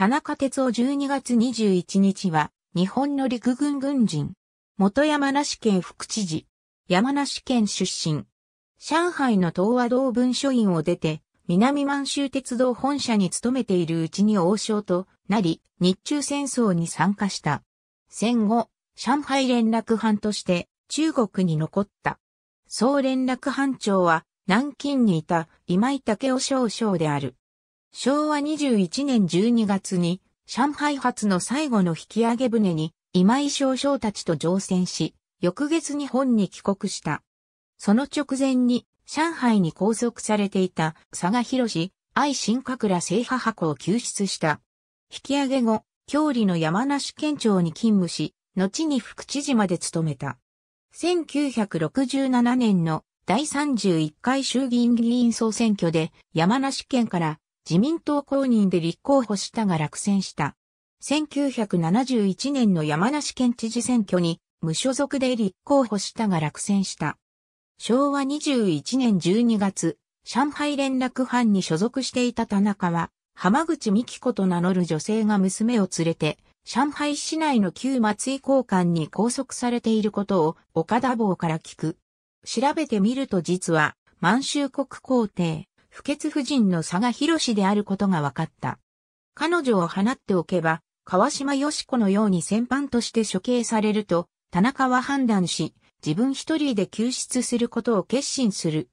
田中哲夫12月21日は、日本の陸軍軍人。元山梨県副知事。山梨県出身。上海の東和道文書院を出て、南満州鉄道本社に勤めているうちに王将となり、日中戦争に参加した。戦後、上海連絡班として中国に残った。総連絡班長は南京にいた今井武雄少将である。昭和21年12月に、上海発の最後の引き上げ船に、今井少将たちと乗船し、翌月日本に帰国した。その直前に、上海に拘束されていた佐賀博士、愛新閣ら聖母箱を救出した。引き上げ後、郷里の山梨県庁に勤務し、後に副知事まで務めた。1967年の第31回衆議院議員総選挙で山梨県から自民党公認で立候補したが落選した。1971年の山梨県知事選挙に無所属で立候補したが落選した。昭和21年12月、上海連絡班に所属していた田中は、浜口美希子と名乗る女性が娘を連れて、上海市内の旧松井公館に拘束されていることを岡田坊から聞く。調べてみると実は、満州国皇帝、不潔夫人の佐賀博士であることが分かった。彼女を放っておけば、川島よし子のように戦犯として処刑されると、田中は判断し、自分一人で救出することを決心する。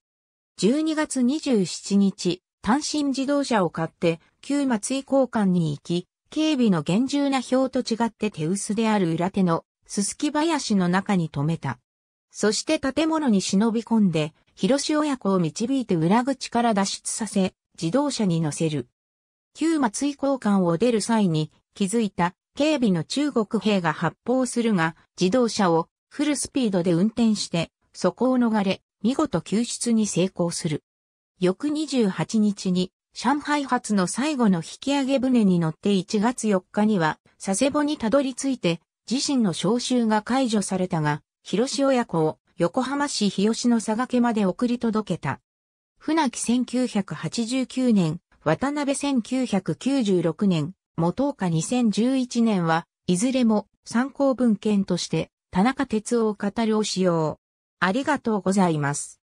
12月27日、単身自動車を買って、旧松井交換に行き、警備の厳重な表と違って手薄である裏手の、すすき林の中に止めた。そして建物に忍び込んで、広志親子を導いて裏口から脱出させ、自動車に乗せる。旧松井交換を出る際に気づいた警備の中国兵が発砲するが、自動車をフルスピードで運転して、そこを逃れ、見事救出に成功する。翌28日に、上海発の最後の引き上げ船に乗って1月4日には、佐世保にたどり着いて、自身の召集が解除されたが、広志親子を横浜市日吉の佐賀家まで送り届けた。船木1989年、渡辺1996年、元岡2011年は、いずれも参考文献として、田中哲夫を語るを使用。ありがとうございます。